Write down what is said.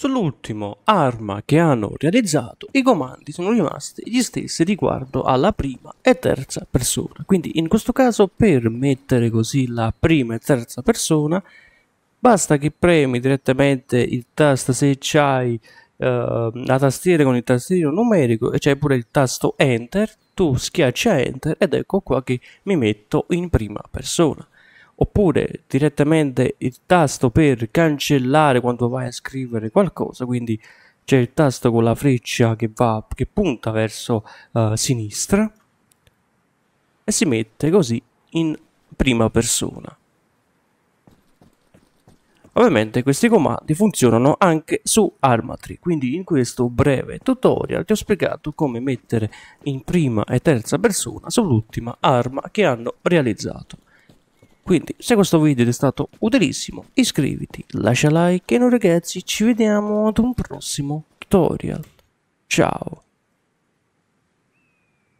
Sull'ultimo arma che hanno realizzato, i comandi sono rimasti gli stessi riguardo alla prima e terza persona. Quindi in questo caso per mettere così la prima e terza persona basta che premi direttamente il tasto se c'hai ehm, la tastiera con il tastierino numerico e c'è pure il tasto enter, tu schiaccia enter ed ecco qua che mi metto in prima persona oppure direttamente il tasto per cancellare quando vai a scrivere qualcosa, quindi c'è il tasto con la freccia che, va, che punta verso uh, sinistra e si mette così in prima persona. Ovviamente questi comandi funzionano anche su Armatri, quindi in questo breve tutorial ti ho spiegato come mettere in prima e terza persona sull'ultima arma che hanno realizzato. Quindi se questo video ti è stato utilissimo iscriviti, lascia like e noi ragazzi ci vediamo ad un prossimo tutorial. Ciao!